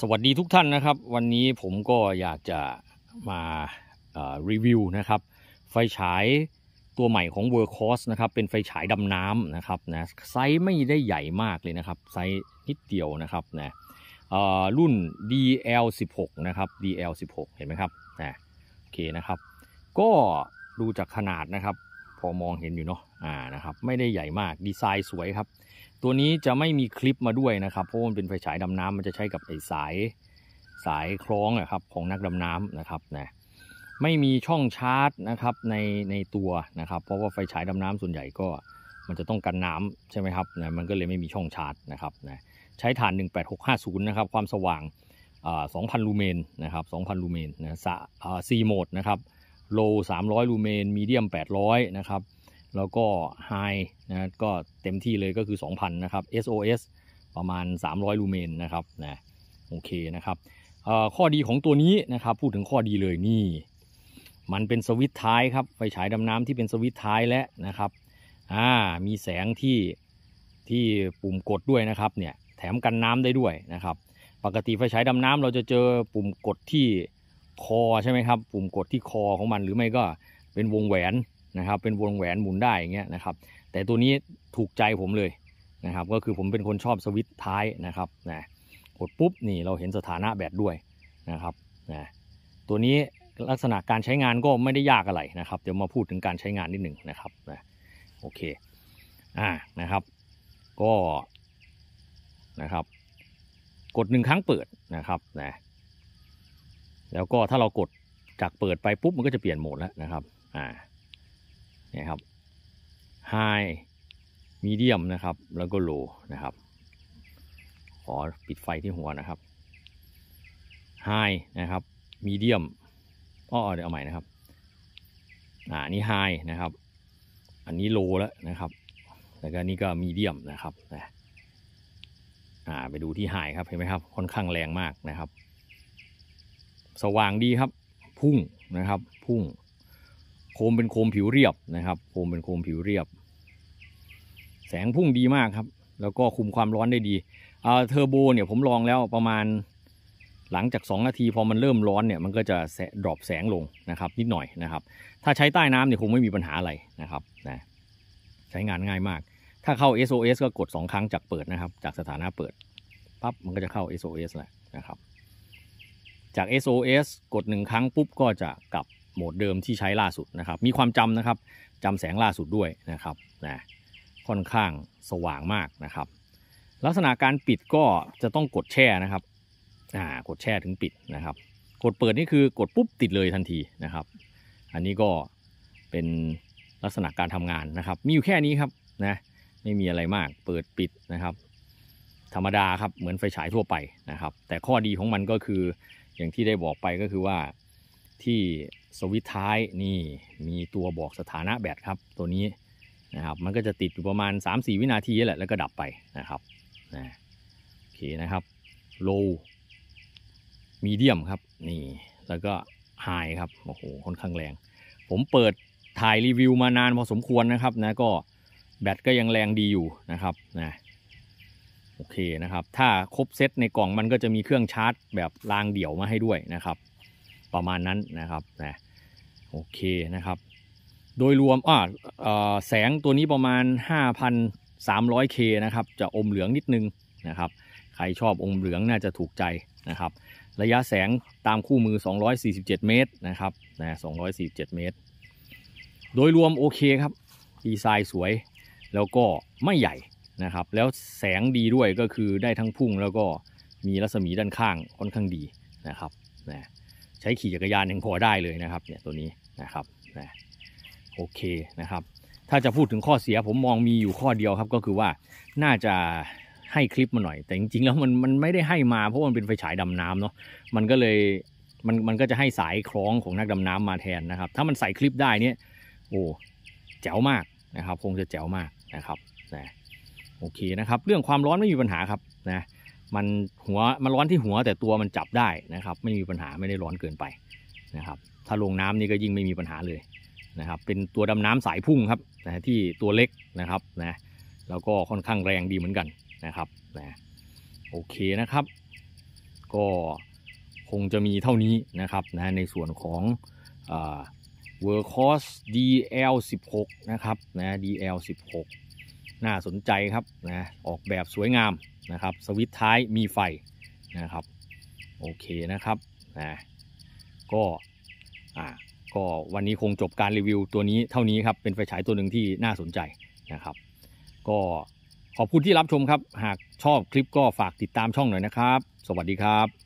สวัสดีทุกท่านนะครับ วันนี้ผมก็อยากจะมารีวิวนะครับ ไฟฉายตัวใหม่ของ w o r k h o r s e นะครับเป็นไฟฉายดำน้ำนะครับนะไซส์ไม่ได้ใหญ่มากเลยนะครับ ไซส์นิดเดียวนะครับนะรุ่น DL16 นะครับ DL16 เห็นไหมครับนะโอเคนะครับ ก็ดูจากขนาดนะครับพอมองเห็นอยู่เนาะอ่า นะครับ ไม่ได้ใหญ่มาก ดีไซน์สวยครับ ตัวนี้จะไม่มีคลิปมาด้วยนะครับ เพราะมันเป็นไฟฉายดำน้ำ มันจะใช้กับไอสายสายคล้องนะครับของนักดำน้ำนะครับ นะ ไม่มีช่องชาร์จนะครับในในตัวนะครับ เพราะว่าไฟฉายดำน้ำส่วนใหญ่ก็ มันจะต้องกันน้ำใช่ไหมครับ นะ มันก็เลยไม่มีช่องชาร์จนะครับ นะ ใช้ฐาน 18650นะครับ ความสว่าง2,000ลูเมนนะครับ2,000ลูเมนนะซีโหมดนะครับ โล300 ลูเมน มีเดียม800นะครับแล้วก็ High นะก็เต็มที่เลยก็คือ 2,000นะครับ SOS ประมาณ 300ลูเมนนะครับนะโอเคนะครับข้อดีของตัวนี้นะครับพูดถึงข้อดีเลยนี่ มันเป็นสวิตท้ายครับไฟฉายดำน้ำที่เป็นสวิตท้ายและนะครับมีแสงที่ที่ปุ่มกดด้วยนะครับเนี่ยแถมกันน้ำได้ด้วยนะครับปกติไฟฉายดำน้ำเราจะเจอปุ่มกดที่คอใช่ไหมครับปุ่มกดที่คอ ของมัน หรือไม่ก็เป็นวงแหวนนะครับเป็นวงแหวนหมุนได้อย่างเงี้ยนะครับ แต่ตัวนี้ถูกใจผมเลยนะครับ ก็คือผมเป็นคนชอบสวิตท้ายนะครับนะกดปุ๊บนี่เราเห็นสถานะแบตด้วยนะครับนะตัวนี้ลักษณะการใช้งานก็ไม่ได้ยากอะไรนะครับ เดี๋ยวมาพูดถึงการใช้งานนิดหนึ่งนะครับนะโอเคอ่านะครับ ก็นะครับ กดหนึ่งครั้งเปิดนะครับนะแล้วก็ถ้าเรากดจากเปิดไปปุ๊บมันก็จะเปลี่ยนโหมดแล้วนะครับอ่านะครับ High Medium นะครับ แล้วก็ Low นะครับ ขอปิดไฟที่หัวนะครับ High นะครับ Medium อ้อเดี๋ยวเอาใหม่นะครับ อ่านี่ High นะครับ อันนี้ Low แล้วนะครับแล้วก็นี่ก็ Medium นะครับนะอ่าไปดูที่ High ครับเห็นไหมครับ ค่อนข้างแรงมากนะครับ สว่างดีครับ พุ่งนะครับพุ่งโคมเป็นโคมผิวเรียบนะครับโคมเป็นโคมผิวเรียบ แสงพุ่งดีมากครับแล้วก็คุมความร้อนได้ดีเทอร์โบเนี่ยผมลองแล้วประมาณหลังจาก2นาทีพอมันเริ่มร้อนเนี่ยมันก็จะแดรอปแสงลงนะครับ นิดหน่อยนะครับ ถ้าใช้ใต้น้ำเนี่ยคงไม่มีปัญหาอะไรนะครับนะใช้งานง่ายมาก ถ้าเข้า SOS ก็กด 2 ครั้งจากเปิดนะครับ จากสถานะเปิดปั๊บมันก็จะเข้า SOS แหละนะครับ จาก SOS กด 1 ครั้งปุ๊บก็จะกลับโหมดเดิมที่ใช้ล่าสุดนะครับ มีความจำนะครับ จำแสงล่าสุดด้วยนะครับ นะ ค่อนข้างสว่างมากนะครับ ลักษณะการปิดก็จะต้องกดแช่นะครับ อ่า กดแช่ถึงปิดนะครับ กดเปิดนี่คือกดปุ๊บติดเลยทันทีนะครับ อันนี้ก็เป็นลักษณะการทำงานนะครับ มีอยู่แค่นี้ครับ นะ ไม่มีอะไรมาก เปิดปิดนะครับ ธรรมดาครับ เหมือนไฟฉายทั่วไปนะครับ แต่ข้อดีของมันก็คืออย่างที่ได้บอกไปก็คือว่าที่สวิตท้ายนี่มีตัวบอกสถานะแบตครับ ตัวนี้นะครับมันก็จะติดอยู่ประมาณ 3-4 วินาทีแหละแล้วก็ดับไปนะครับนะโอเคนะครับโลมีเดียมครับนี่แล้วก็ไฮครับ โอ้โหค่อนข้างแรง ผมเปิดถ่ายรีวิวมานานพอสมควรนะครับนะก็ แบตก็ยังแรงดีอยู่นะครับนะโอเคนะครับ ถ้าครบเซตในกล่องมันก็จะมีเครื่องชาร์จแบบรางเดี่ยวมาให้ด้วยนะครับประมาณนั้นนะครับนะโอเคนะครับ โดยรวม อ่าแสงตัวนี้ประมาณ 5,300K นะครับ จะอมเหลืองนิดนึงนะครับ ใครชอบอมเหลืองน่าจะถูกใจนะครับ ระยะแสงตามคู่มือ 247 เมตรนะครับนะ247 เมตร โดยรวมโอเคครับ ดีไซน์สวยแล้วก็ไม่ใหญ่นะครับ แล้วแสงดีด้วยก็คือได้ทั้งพุ่งแล้วก็มีรัศมีด้านข้างค่อนข้างดีนะครับนะช้ขี่จักรยานยังพอได้เลยนะครับ เนี่ยตัวนี้นะครับนะโอเคนะครับ ถ้าจะพูดถึงข้อเสียผมมองมีอยู่ข้อเดียวครับ ก็คือว่าน่าจะให้คลิปมาหน่อย แต่จริงๆแล้วมันมันไม่ได้ให้มาเพราะมันเป็นไฟฉายดำน้ำเนาะมันก็เลยมันมันก็จะให้สายคล้องของนักดำน้ำมาแทนนะครับ ถ้ามันใส่คลิปได้เนี่ยโอ้แจ๋วมากนะครับ คงจะแจ๋วมากนะครับนะโอเคนะครับ เรื่องความร้อนไม่มีปัญหาครับนะมันหัวมันร้อนที่หัวแต่ตัวมันจับได้นะครับ ไม่มีปัญหาไม่ได้ร้อนเกินไปนะครับ ถ้าลงน้ำนี่ก็ยิ่งไม่มีปัญหาเลยนะครับเป็นตัวดำน้ำสายพุ่งครับนะที่ตัวเล็กนะครับนะแล้วก็ค่อนข้างแรงดีเหมือนกันนะครับนะโอเคนะครับ ก็คงจะมีเท่านี้นะครับนะในส่วนของเวอร์คอส DL16 นะครับนะ DL16 น่าสนใจครับนะออกแบบสวยงามนะครับสวิตท้ายมีไฟนะครับโอเคนะครับนะก็อ่าก็วันนี้คงจบการรีวิวตัวนี้เท่านี้ครับเป็นไฟฉายตัวหนึ่งที่น่าสนใจนะครับ ก็ขอบคุณที่รับชมครับ หากชอบคลิปก็ฝากติดตามช่องหน่อยนะครับ สวัสดีครับ